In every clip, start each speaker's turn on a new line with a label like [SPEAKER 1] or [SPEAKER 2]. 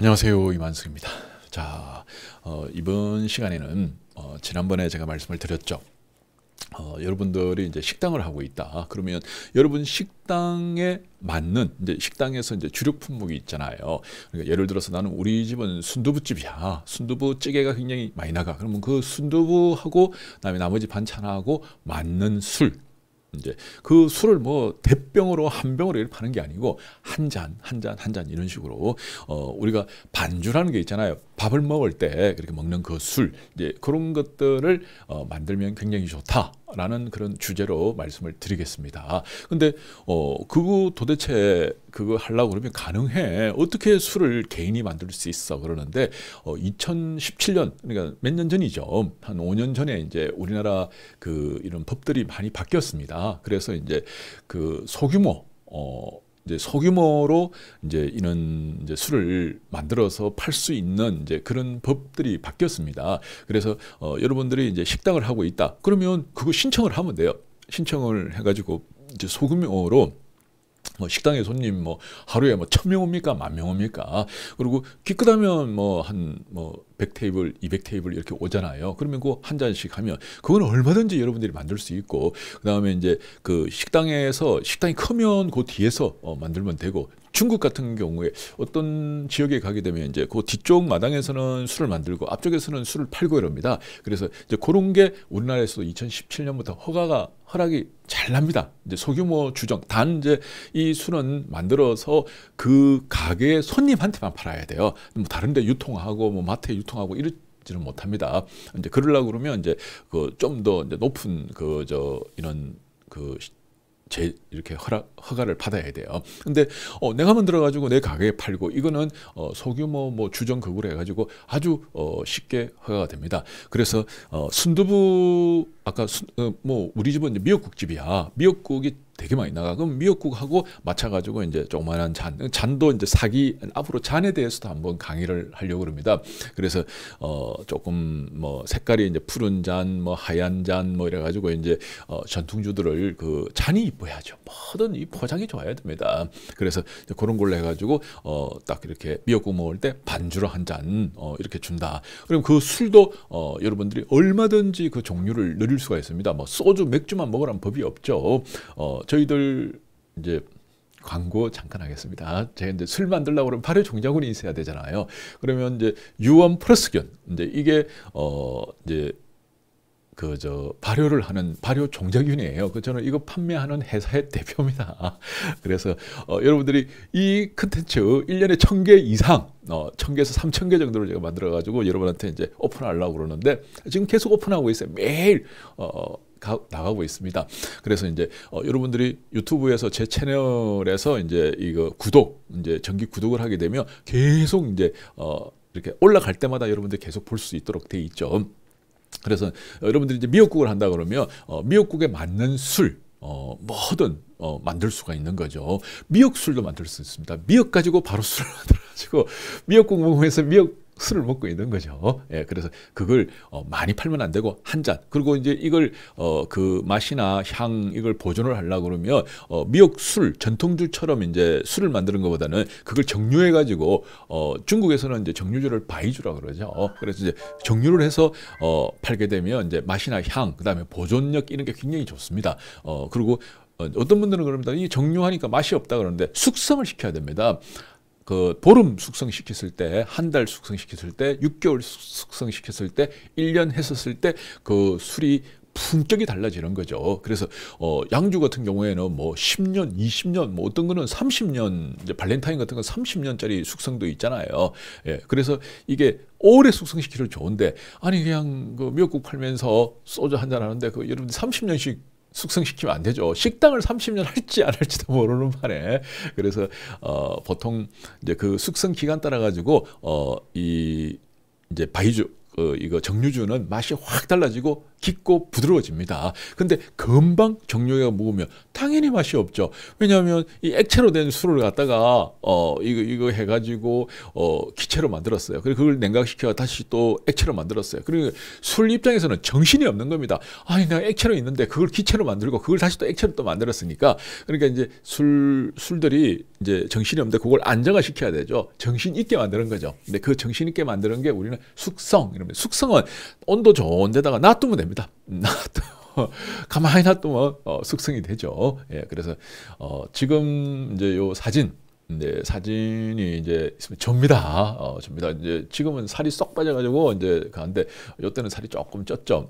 [SPEAKER 1] 안녕하세요 이만수입니다. 자 어, 이번 시간에는 어, 지난번에 제가 말씀을 드렸죠. 어, 여러분들이 이제 식당을 하고 있다. 그러면 여러분 식당에 맞는 이제 식당에서 이제 주력 품목이 있잖아요. 그러니까 예를 들어서 나는 우리 집은 순두부집이야. 순두부 찌개가 굉장히 많이 나가. 그러면 그 순두부하고 그다음에 나머지 반찬하고 맞는 술 이제 그 술을 뭐 대병으로 한 병으로 이렇게 파는 게 아니고 한 잔, 한 잔, 한 잔 이런 식으로 어 우리가 반주라는 게 있잖아요. 밥을 먹을 때 그렇게 먹는 그 술, 이제 그런 것들을 어, 만들면 굉장히 좋다라는 그런 주제로 말씀을 드리겠습니다. 근데 어, 그거 도대체 그거 하려고 그러면 가능해. 어떻게 술을 개인이 만들 수 있어? 그러는데 어, 2017년 그러니까 몇 년 전이죠. 한 5년 전에 이제 우리나라 그 이런 법들이 많이 바뀌었습니다. 그래서 이제 그 소규모 어, 이제 소규모로 이제 이런 이제 술을 만들어서 팔 수 있는 이제 그런 법들이 바뀌었습니다. 그래서 어, 여러분들이 이제 식당을 하고 있다. 그러면 그거 신청을 하면 돼요. 신청을 해가지고 이제 소규모로 뭐 식당에 손님 뭐 하루에 뭐 천명 옵니까? 만명 옵니까? 그리고 기껏다면뭐 한뭐 뭐 100테이블, 뭐 200테이블 이렇게 오잖아요. 그러면 그 한 잔씩 하면 그건 얼마든지 여러분들이 만들 수 있고 그다음에 이제 그 식당에서 식당이 크면 그 뒤에서 어 만들면 되고 중국 같은 경우에 어떤 지역에 가게 되면 이제 그 뒤쪽 마당에서는 술을 만들고 앞쪽에서는 술을 팔고 이럽니다. 그래서 이제 그런 게 우리나라에서도 2017년부터 허가가 허락이 잘 납니다. 이제 소규모 주정 단 이제 이 술은 만들어서 그 가게 손님한테만 팔아야 돼요. 뭐 다른데 유통하고 뭐 마트에 유통하고 이런 지는 못합니다. 이제 그러려고 그러면 이제 그 좀더 이제 높은 그 저 이런 그제 이렇게 허락 허가를 받아야 돼요. 근데 어, 내가 만들어 가지고 내 가게에 팔고 이거는 어, 소규모 뭐주정 극으로 해 가지고 아주 어, 쉽게 허가가 됩니다. 그래서 어, 순두부 아까 순, 어, 뭐 우리 집은 미역국집이야. 미역국이 되게 많이 나가. 그럼 미역국하고 맞춰가지고 이제 조그만한 잔, 잔도 이제 사기, 앞으로 잔에 대해서도 한번 강의를 하려고 합니다. 그래서, 어, 조금 뭐 색깔이 이제 푸른 잔, 뭐 하얀 잔, 뭐 이래가지고 이제 어, 전통주들을 그 잔이 이뻐야죠. 뭐든 이 포장이 좋아야 됩니다. 그래서 그런 걸로 해가지고, 어, 딱 이렇게 미역국 먹을 때 반주로 한 잔, 어, 이렇게 준다. 그럼 그 술도, 어, 여러분들이 얼마든지 그 종류를 늘릴 수가 있습니다. 뭐 소주, 맥주만 먹으란 법이 없죠. 어, 저희들 이제 광고 잠깐 하겠습니다. 제가 이제 술 만들려고 그러면 발효 종자군이 있어야 되잖아요. 그러면 이제 유원 플러스균 이제 이게 어 이제 그 저 발효를 하는 발효 종자균이에요. 그 저는 이거 판매하는 회사의 대표입니다. 그래서 어 여러분들이 이 컨텐츠 일년에천 개 이상 어, 1000개에서 3000개 정도를 제가 만들어 가지고 여러분한테 이제 오픈하려고 그러는데 지금 계속 오픈하고 있어요. 매일 어 가, 나가고 있습니다. 그래서 이제 어, 여러분들이 유튜브에서 제 채널에서 이제 이거 구독 이제 정기 구독을 하게 되면 계속 이제 어, 이렇게 올라갈 때마다 여러분들 계속 볼 수 있도록 돼 있죠. 그래서 어, 여러분들이 이제 미역국을 한다 그러면 어, 미역국에 맞는 술 어, 뭐든 어, 만들 수가 있는 거죠. 미역술도 만들 수 있습니다. 미역 가지고 바로 술을 만들어가지고 미역국 먹으면서 미역 술을 먹고 있는 거죠. 예, 그래서 그걸 어, 많이 팔면 안 되고 한 잔. 그리고 이제 이걸 어, 그 맛이나 향 이걸 보존을 하려고 그러면 어, 미역 술 전통주처럼 이제 술을 만드는 것보다는 그걸 정류해 가지고 어, 중국에서는 이제 정류주를 바이주라 그러죠. 어, 그래서 이제 정류를 해서 어, 팔게 되면 이제 맛이나 향, 그다음에 보존력 이런 게 굉장히 좋습니다. 어, 그리고 어, 어떤 분들은 그럽니다. 이 정류하니까 맛이 없다 그러는데 숙성을 시켜야 됩니다. 그 보름 숙성시켰을 때, 한 달 숙성시켰을 때, 6개월 숙성시켰을 때, 1년 했었을 때그 술이 품격이 달라지는 거죠. 그래서 어, 양주 같은 경우에는 뭐 10년, 20년, 뭐 어떤 거는 30년, 이제 발렌타인 같은 건 30년짜리 숙성도 있잖아요. 예, 그래서 이게 오래 숙성시키면 좋은데 아니 그냥 그 미역국 팔면서 소주 한잔 하는데 그 여러분 30년씩 숙성시키면 안 되죠. 식당을 30년 할지 안 할지도 모르는 판에 그래서 어 보통 이제 그 숙성 기간 따라 가지고 어 이 이제 바이주 어 이거 정류주는 맛이 확 달라지고 깊고 부드러워집니다. 근데 금방 정력이가 묵으면 당연히 맛이 없죠. 왜냐하면 이 액체로 된 술을 갖다가 어 이거 이거 해가지고 어 기체로 만들었어요. 그리고 그걸 냉각시켜 다시 또 액체로 만들었어요. 그리고 술 입장에서는 정신이 없는 겁니다. 아니 내가 액체로 있는데 그걸 기체로 만들고 그걸 다시 또 액체로 또 만들었으니까 그러니까 이제 술 술들이 이제 정신이 없는데 그걸 안정화 시켜야 되죠. 정신 있게 만드는 거죠. 근데 그 정신 있게 만드는 게 우리는 숙성 이러면 숙성은 온도 좋은 데다가 놔두면 됩니다. 됩니다. 음, 또 가만히 놔두면 뭐, 어, 숙성이 되죠. 예, 그래서 어, 지금 이제 요 사진 네, 사진이 이제 접니다. 어, 접니다. 이제 지금은 살이 쏙 빠져가지고 이제 가는데 요때는 살이 조금 쪘죠.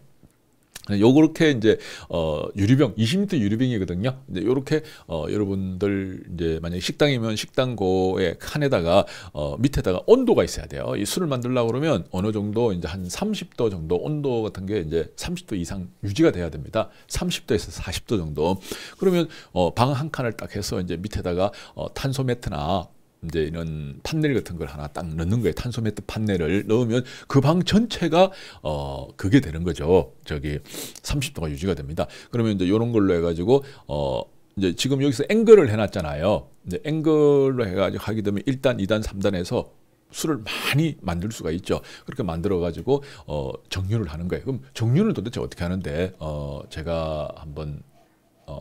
[SPEAKER 1] 요렇게 이제 어 유리병 20m 유리병이거든요. 이제 요렇게 어 여러분들 이제 만약에 식당이면 식당고의 칸에다가 어 밑에다가 온도가 있어야 돼요. 이 술을 만들려고 그러면 어느 정도 이제 한 30도 정도 온도 같은 게 이제 30도 이상 유지가 돼야 됩니다. 30도에서 40도 정도. 그러면 어방 한 칸을 딱 해서 이제 밑에다가 어 탄소 매트나 이제 이런 판넬 같은 걸 하나 딱 넣는 거예요. 탄소 매트 판넬을 넣으면 그 방 전체가 어 그게 되는 거죠. 저기 30도가 유지가 됩니다. 그러면 이제 이런 걸로 해가지고 어 이제 지금 여기서 앵글을 해놨잖아요. 이제 앵글로 해가지고 하게 되면 1단, 2단, 3단에서 수를 많이 만들 수가 있죠. 그렇게 만들어 가지고 어 정류를 하는 거예요. 그럼 정류는 도대체 어떻게 하는데 어 제가 한번 어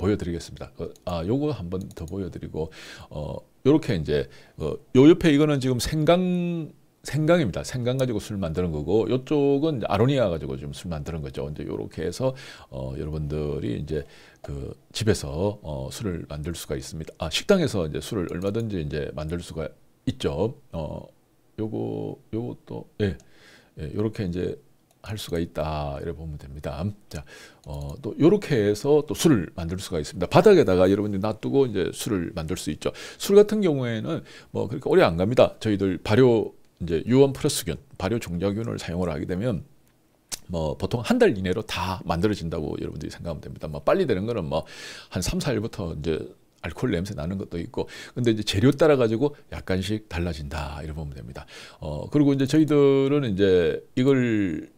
[SPEAKER 1] 보여드리겠습니다. 어, 아, 요거 한번 더 보여드리고, 어, 요렇게 이제, 어, 요 옆에 이거는 지금 생강, 생강입니다. 생강 가지고 술 만드는 거고, 요쪽은 아로니아 가지고 지금 술 만드는 거죠. 이제 요렇게 해서, 어, 여러분들이 이제 그 집에서 어, 술을 만들 수가 있습니다. 아, 식당에서 이제 술을 얼마든지 이제 만들 수가 있죠. 어, 요거, 요것도, 예, 예 요렇게 이제 할 수가 있다. 이래 보면 됩니다. 자, 어, 또 요렇게 해서 또 술을 만들 수가 있습니다. 바닥에다가 여러분들 놔두고 이제 술을 만들 수 있죠. 술 같은 경우에는 뭐 그렇게 오래 안 갑니다. 저희들 발효 이제 유원 플러스균, 발효 종자균을 사용을 하게 되면 뭐 보통 한 달 이내로 다 만들어진다고 여러분들이 생각하면 됩니다. 뭐 빨리 되는 거는 뭐한 삼사일부터 이제 알코올 냄새 나는 것도 있고 근데 이제 재료 따라 가지고 약간씩 달라진다 이렇 보면 됩니다. 어 그리고 이제 저희들은 이제 이걸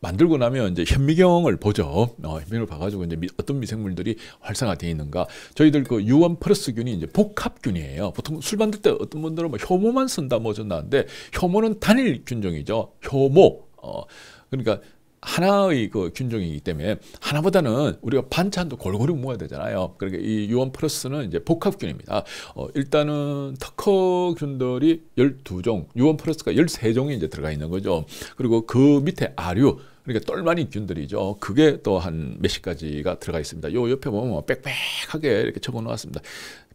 [SPEAKER 1] 만들고 나면 이제 현미경을 보죠. 어, 현미경을 봐가지고 이제 미, 어떤 미생물들이 활성화되어 있는가. 저희들 그 유원 플러스균이 이제 복합균이에요. 보통 술 만들 때 어떤 분들은 뭐 효모만 쓴다 뭐 준다는데 효모는 단일 균종이죠. 효모. 어, 그러니까 하나의 그 균종이기 때문에 하나보다는 우리가 반찬도 골고루 모아야 되잖아요. 그러니까 이 유원 플러스는 이제 복합균입니다. 어, 일단은 특허균들이 열두종 유원 플러스가 열세종이 이제 들어가 있는 거죠. 그리고 그 밑에 아류, 그러니까 똘마니 균들이죠. 그게 또 한 몇십 가지가 들어가 있습니다. 요 옆에 보면 뭐 빽빽하게 이렇게 적어 놓았습니다.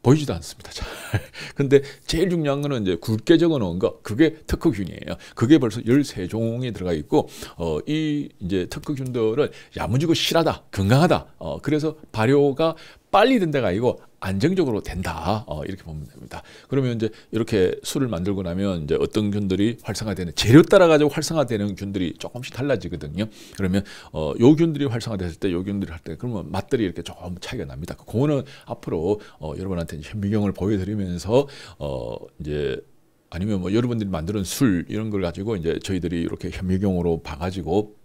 [SPEAKER 1] 보이지도 않습니다. 잘. 근데 제일 중요한 거는 이제 굵게 적어 놓은 거. 그게 특허균이에요. 그게 벌써 13종이 들어가 있고, 어, 이 이제 특허균들은 야무지고 실하다, 건강하다. 어, 그래서 발효가 빨리 된 데가 아니고 안정적으로 된다. 어, 이렇게 보면 됩니다. 그러면 이제 이렇게 술을 만들고 나면 이제 어떤 균들이 활성화되는 재료 따라 가지고 활성화되는 균들이 조금씩 달라지거든요. 그러면 어, 요 균들이 활성화됐을 때 요 균들이 할때 그러면 맛들이 이렇게 조금 차이가 납니다. 그거는 앞으로 어, 여러분한테 현미경을 보여드리면서 어, 이제 아니면 뭐 여러분들이 만드는 술 이런 걸 가지고 이제 저희들이 이렇게 현미경으로 봐가지고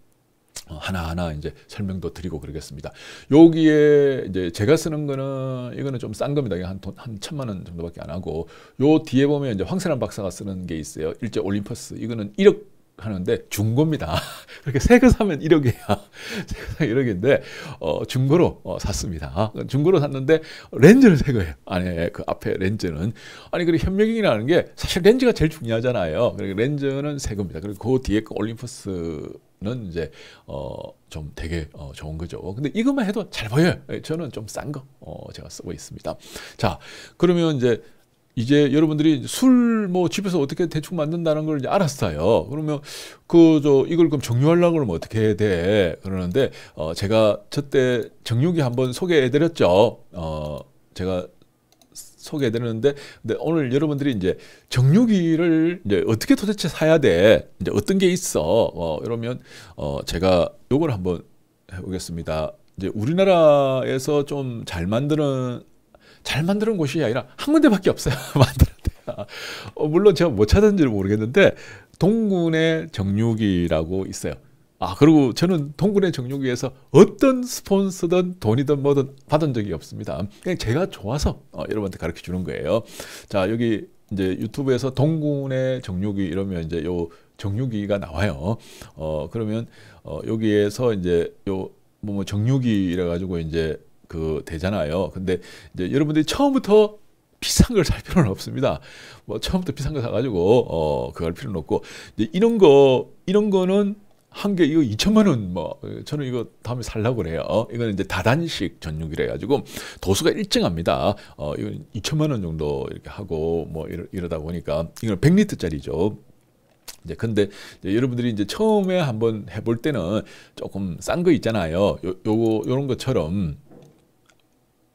[SPEAKER 1] 어, 하나하나 이제 설명도 드리고 그러겠습니다. 여기에 이제 제가 쓰는 거는 이거는 좀 싼 겁니다. 한, 돈, 한 천만 원 정도밖에 안 하고 요 뒤에 보면 이제 황세란 박사가 쓰는 게 있어요. 일제 올림퍼스. 이거는 1억 하는데 중고입니다. 그렇게 새 거 사면 1억이에 새거 사면 1억인데 어, 중고로 어, 샀습니다. 중고로 샀는데 렌즈는 새거예요. 안에 그 앞에 렌즈는 아니 그리고 현미경이라는 게 사실 렌즈가 제일 중요하잖아요. 그리고 렌즈는 새겁니다. 그리고 그 뒤에 그 올림퍼스 는 이제 어 좀 되게 어 좋은 거죠. 근데 이것만 해도 잘 보여요. 예, 저는 좀 싼 거 어 제가 쓰고 있습니다. 자, 그러면 이제 이제 여러분들이 술 뭐 집에서 어떻게 대충 만든다는 걸 이제 알았어요. 그러면 그 저 이걸 그럼 정류하려고 그러면 어떻게 해야 돼? 그러는데 어 제가 저 때 정육이 한번 소개해 드렸죠. 어 제가 소개해드리는데 근데 오늘 여러분들이 이제 정육이를 이제 어떻게 도대체 사야 돼 이제 어떤 게 있어 어, 이러면 어, 제가 요걸 한번 해보겠습니다. 이제 우리나라에서 좀 잘 만드는 잘 만드는 곳이 아니라 한 군데밖에 없어요 만드는 데 어, 물론 제가 못찾은지 모르겠는데 동군의 정육이라고 있어요. 아 그리고 저는 동굴의 정육위에서 어떤 스폰서든 돈이든 뭐든 받은 적이 없습니다. 그냥 제가 좋아서 어, 여러분한테 가르쳐 주는 거예요. 자 여기 이제 유튜브에서 동굴의 정육위 이러면 이제 요 정육위가 나와요. 어 그러면 어, 여기에서 이제 요뭐 뭐, 뭐 정육위 이래 가지고 이제 그 되잖아요. 근데 이제 여러분들이 처음부터 비싼 걸 살 필요는 없습니다. 뭐 처음부터 비싼 거 사가지고 어 그걸 필요는 없고 이제 이런 거 이런 거는 한개 이거 2천만 원뭐 저는 이거 다음에 살라고 그래요. 어, 이거는 이제 다단식 전육이래 가지고 도수가 일정합니다. 어, 이건 2천만 원 정도 이렇게 하고 뭐 이러, 이러다 보니까 이건 100리터짜리죠. 이제 근데 이제 여러분들이 이제 처음에 한번 해볼 때는 조금 싼 거 있잖아요. 요, 요거 요런 것처럼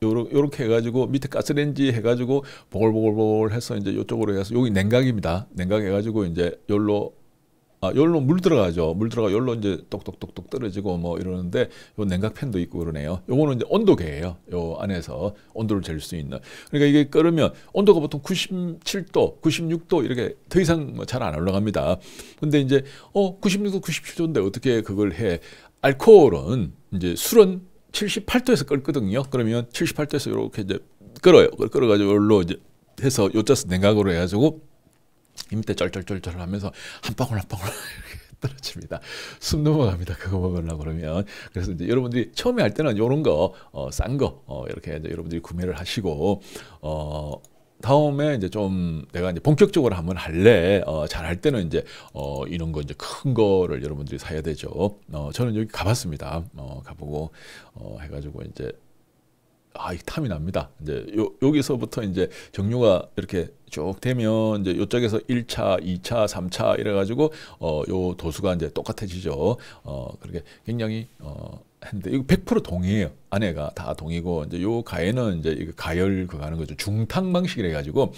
[SPEAKER 1] 요렇게 해가지고 밑에 가스렌지 해가지고 보글보글보글 해서 이제 요쪽으로 해서 여기 냉각입니다. 냉각 해가지고 이제 열로 아, 열로 물 들어가죠. 물 들어가 열로 이제 똑똑똑똑 떨어지고 뭐 이러는데 요 냉각팬도 있고 그러네요. 요거는 이제 온도계예요. 요 안에서 온도를 잴 수 있는. 그러니까 이게 끓으면 온도가 보통 97도, 96도 이렇게 더 이상 뭐 잘 안 올라갑니다. 근데 이제 어 96도, 97도인데 어떻게 그걸 해? 알코올은 이제 술은 78도에서 끓거든요. 그러면 78도에서 이렇게 이제 끓어요. 끓어가지고 열로 이제 해서 요자스 냉각으로 해가지고 이때 쩔쩔쩔쩔 하면서 한 방울 한 방울 떨어집니다. 숨 넘어갑니다. 그거 먹으려고 그러면. 그래서 이제 여러분들이 처음에 할 때는 이런 거, 어, 싼 거, 어, 이렇게 이제 여러분들이 구매를 하시고, 어, 다음에 이제 좀 내가 이제 본격적으로 한번 할래 어, 잘 할 때는 이제 어, 이런 거 이제 큰 거를 여러분들이 사야 되죠. 어, 저는 여기 가봤습니다. 어, 가보고 어, 해가지고 이제 아이 탐이 납니다. 이제 요, 여기서부터 이제 정류가 이렇게 쭉 되면 이제 요쪽에서 1차, 2차, 3차 이래 가지고 어 요 도수가 이제 똑같아지죠. 어 그렇게 굉장히 어 했는데 이거 100%동의해요 아내가 다 동의고 이제 요 가에는 이제 가열 그 가는 거죠. 중탕 방식이라 가지고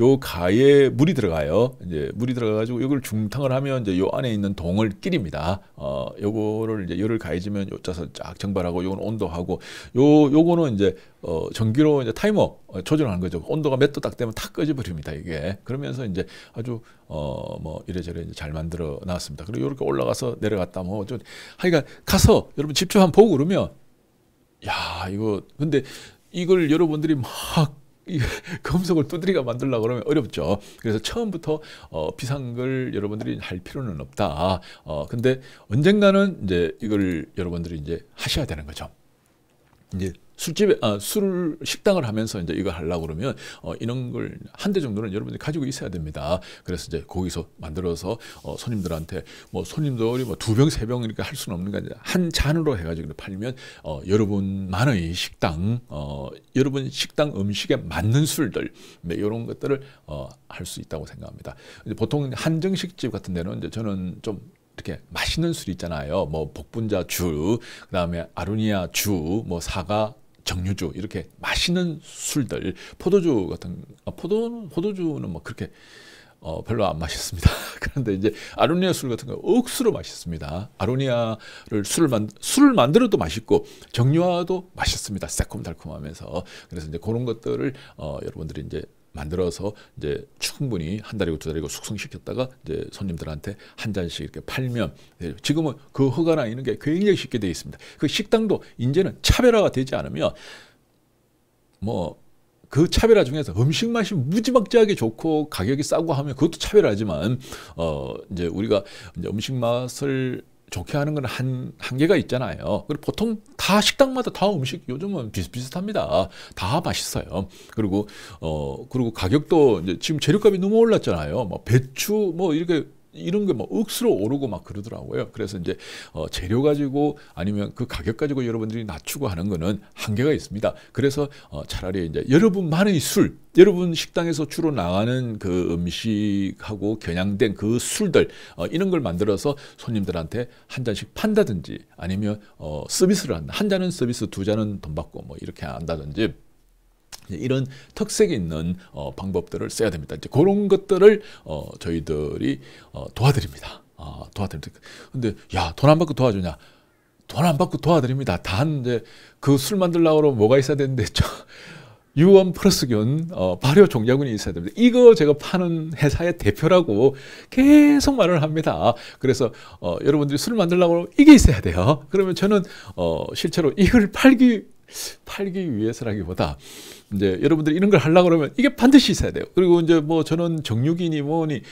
[SPEAKER 1] 요 가에 물이 들어가요. 이제 물이 들어가 가지고 이걸 중탕을 하면 이제 요 안에 있는 동을 끼립니다. 어 요거를 이제 열을 가해지면 요 짜서 쫙 정발하고 요건 온도하고 요 요거는 이제 어 전기로 이제 타이머 어, 조절하는 거죠. 온도가 몇 도 딱 되면 탁 꺼져 버립니다. 이게. 그러면서 이제 아주 어 뭐 이래저래 이제 잘 만들어 놨습니다. 그리고 요렇게 올라가서 내려갔다 뭐좀 하여간 가서 여러분 집중 한번 보고 그러면 야 이거 근데 이걸 여러분들이 막검속을 두드리가 만들라 그러면 어렵죠. 그래서 처음부터 어, 비상글 여러분들이 할 필요는 없다. 어, 근데 언젠가는 이제 이걸 여러분들이 이제 하셔야 되는 거죠. 이제 술집에 아, 술 식당을 하면서 이제 이걸 하려고 그러면 어, 이런 걸 한 대 정도는 여러분들이 가지고 있어야 됩니다. 그래서 이제 거기서 만들어서 어, 손님들한테 뭐 손님들이 뭐 두병 세 병 이렇게 할 수는 없는 거한 잔으로 해가지고 팔면 어, 여러분만의 식당 어, 여러분 식당 음식에 맞는 술들 네, 이런 것들을 어, 할 수 있다고 생각합니다. 보통 한정식집 같은 데는 이제 저는 좀 이렇게 맛있는 술 있잖아요. 뭐 복분자 주, 그다음에 아루니아 주, 뭐 사과 정유주 이렇게 맛있는 술들 포도주 같은 아, 포도 포도주는 뭐 그렇게 어, 별로 안맛있습니다 그런데 이제 아로니아 술 같은 거 억수로 맛있습니다. 아로니아를 술을 만 술을 만들어도 맛있고 정유화도 맛있습니다. 새콤달콤하면서 그래서 이제 그런 것들을 어, 여러분들이 이제 만들어서 이제 충분히 한 달이고 두 달이고 숙성시켰다가 이제 손님들한테 한 잔씩 이렇게 팔면 예, 지금은 그 허가나 이런 게 굉장히 쉽게 되어 있습니다. 그 식당도 이제는 차별화가 되지 않으면 뭐 그 차별화 중에서 음식 맛이 무지막지하게 좋고 가격이 싸고 하면 그것도 차별화지만 어 이제 우리가 이제 음식 맛을 좋게 하는 건 한, 한계가 있잖아요. 그리고 보통 다 식당마다 다 음식 요즘은 비슷비슷합니다. 다 맛있어요. 그리고, 어, 그리고 가격도 이제 지금 재료값이 너무 올랐잖아요. 뭐 배추, 뭐 이렇게 이런 게뭐 억수로 오르고 막 그러더라고요. 그래서 이제 어, 재료 가지고 아니면 그 가격 가지고 여러분들이 낮추고 하는 거는 한계가 있습니다. 그래서 어, 차라리 이제 여러분만의 술, 여러분 식당에서 주로 나가는 그 음식하고 겨냥된 그 술들 어, 이런 걸 만들어서 손님들한테 한 잔씩 판다든지 아니면 어, 서비스를 한다. 한 잔은 서비스, 두 잔은 돈 받고 뭐 이렇게 한다든지 이런 특색이 있는 어, 방법들을 써야 됩니다. 이제 그런 것들을 어, 저희들이 어, 도와드립니다. 어, 도와드립니다. 근데 야돈 안 받고 도와주냐? 돈 안 받고 도와드립니다. 단 이제 그 술 만들라고 뭐가 있어야 되는데 저 유언 플러스균 어, 발효 종자균이 있어야 됩니다. 이거 제가 파는 회사의 대표라고 계속 말을 합니다. 그래서 어, 여러분들이 술 만들라고 이게 있어야 돼요. 그러면 저는 어, 실제로 이걸 팔기 팔기 위해서라기보다 이제 여러분들이 이런 걸 하려고 그러면 이게 반드시 있어야 돼요. 그리고 이제 뭐 저는 정육이니 뭐니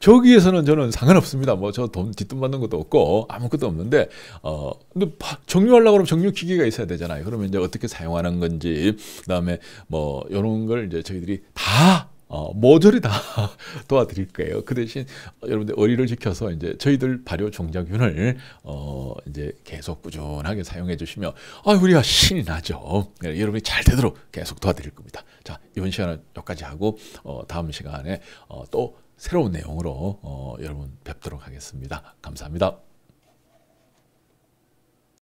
[SPEAKER 1] 저기에서는 저는 상관없습니다. 뭐 저 돈 뒷돈 받는 것도 없고 아무것도 없는데 어 근데 정류하려고 그러면 정류 기계가 있어야 되잖아요. 그러면 이제 어떻게 사용하는 건지 그다음에 뭐 이런 걸 이제 저희들이 다 어, 모조리 다 도와드릴 거예요. 그 대신 어, 여러분들 의리를 지켜서 이제 저희들 발효 종자균을 어, 이제 계속 꾸준하게 사용해 주시면 아, 우리가 신이 나죠. 네, 여러분이 잘 되도록 계속 도와드릴 겁니다. 자, 이번 시간은 여기까지 하고 어, 다음 시간에 어, 또 새로운 내용으로 어, 여러분 뵙도록 하겠습니다. 감사합니다.